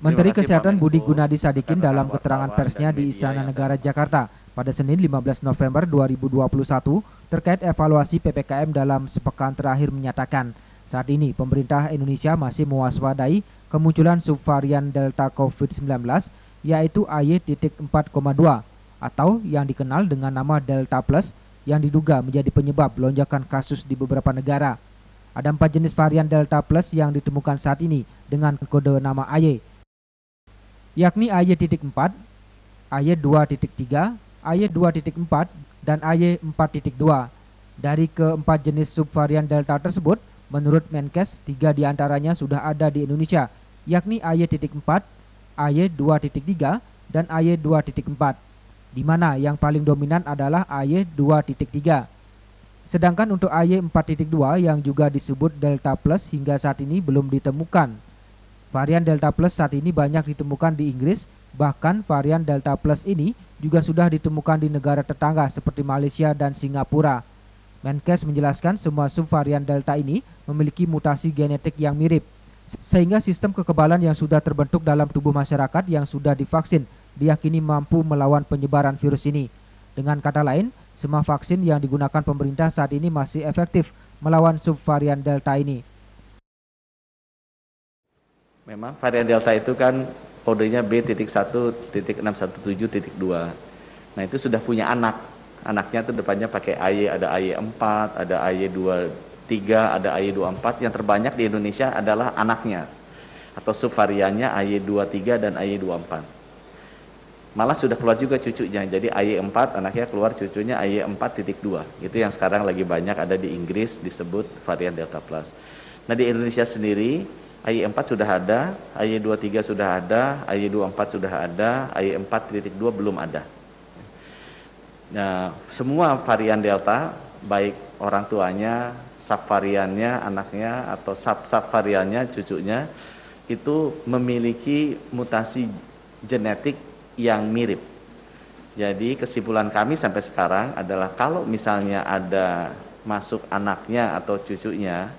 Menteri Kesehatan Budi Gunadi Sadikin dalam keterangan persnya di Istana Negara Jakarta pada Senin 15 November 2021 terkait evaluasi PPKM dalam sepekan terakhir menyatakan saat ini pemerintah Indonesia masih mewaspadai kemunculan subvarian Delta COVID-19 yaitu AY.4,2 atau yang dikenal dengan nama Delta Plus yang diduga menjadi penyebab lonjakan kasus di beberapa negara. Ada empat jenis varian Delta Plus yang ditemukan saat ini dengan kode nama AY, yakni AY.4, AY2.3, AY2.4, dan AY4.2. Dari keempat jenis subvarian delta tersebut, menurut Menkes, tiga diantaranya sudah ada di Indonesia, yakni AY.4, ay.2.3, 23 dan ay.2.4. 24 di mana yang paling dominan adalah ay.2.3. 23 Sedangkan untuk AY4.2 yang juga disebut delta plus hingga saat ini belum ditemukan Varian Delta Plus saat ini banyak ditemukan di Inggris, bahkan varian Delta Plus ini juga sudah ditemukan di negara tetangga seperti Malaysia dan Singapura. Menkes menjelaskan semua subvarian Delta ini memiliki mutasi genetik yang mirip, sehingga sistem kekebalan yang sudah terbentuk dalam tubuh masyarakat yang sudah divaksin diyakini mampu melawan penyebaran virus ini. Dengan kata lain, semua vaksin yang digunakan pemerintah saat ini masih efektif melawan subvarian Delta ini. Memang varian delta itu kan kodenya B.1.617.2. Nah, itu sudah punya anak. Anaknya itu depannya pakai AY, ada AY4, ada AY23, ada AY24. Yang terbanyak di Indonesia adalah anaknya atau subvariannya AY23 dan AY24. Malah sudah keluar juga cucunya. Jadi AY4 anaknya keluar cucunya AY4.2. Itu yang sekarang lagi banyak ada di Inggris disebut varian Delta Plus. Nah, di Indonesia sendiri AI4 sudah ada, AI23 sudah ada, AI24 sudah ada, AI4.2 belum ada. Nah, semua varian delta baik orang tuanya, subvariannya, anaknya atau sub-subvariannya, cucunya itu memiliki mutasi genetik yang mirip. Jadi kesimpulan kami sampai sekarang adalah kalau misalnya ada masuk anaknya atau cucunya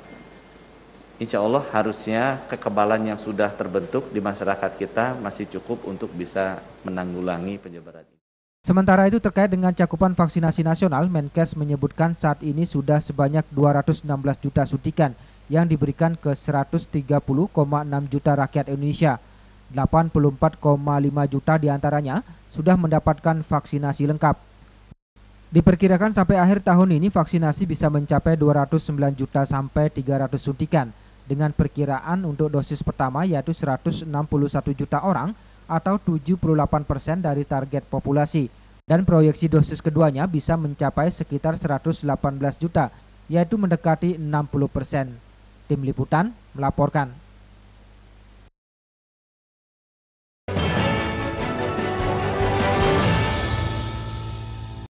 insya Allah harusnya kekebalan yang sudah terbentuk di masyarakat kita masih cukup untuk bisa menanggulangi penyebaran ini. Sementara itu terkait dengan cakupan vaksinasi nasional, Menkes menyebutkan saat ini sudah sebanyak 216 juta suntikan yang diberikan ke 130,6 juta rakyat Indonesia. 84,5 juta diantaranya sudah mendapatkan vaksinasi lengkap. Diperkirakan sampai akhir tahun ini vaksinasi bisa mencapai 209 juta sampai 300 suntikan dengan perkiraan untuk dosis pertama yaitu 161 juta orang atau 78% persen dari target populasi dan proyeksi dosis keduanya bisa mencapai sekitar 118 juta yaitu mendekati 60%. persen. Tim liputan melaporkan.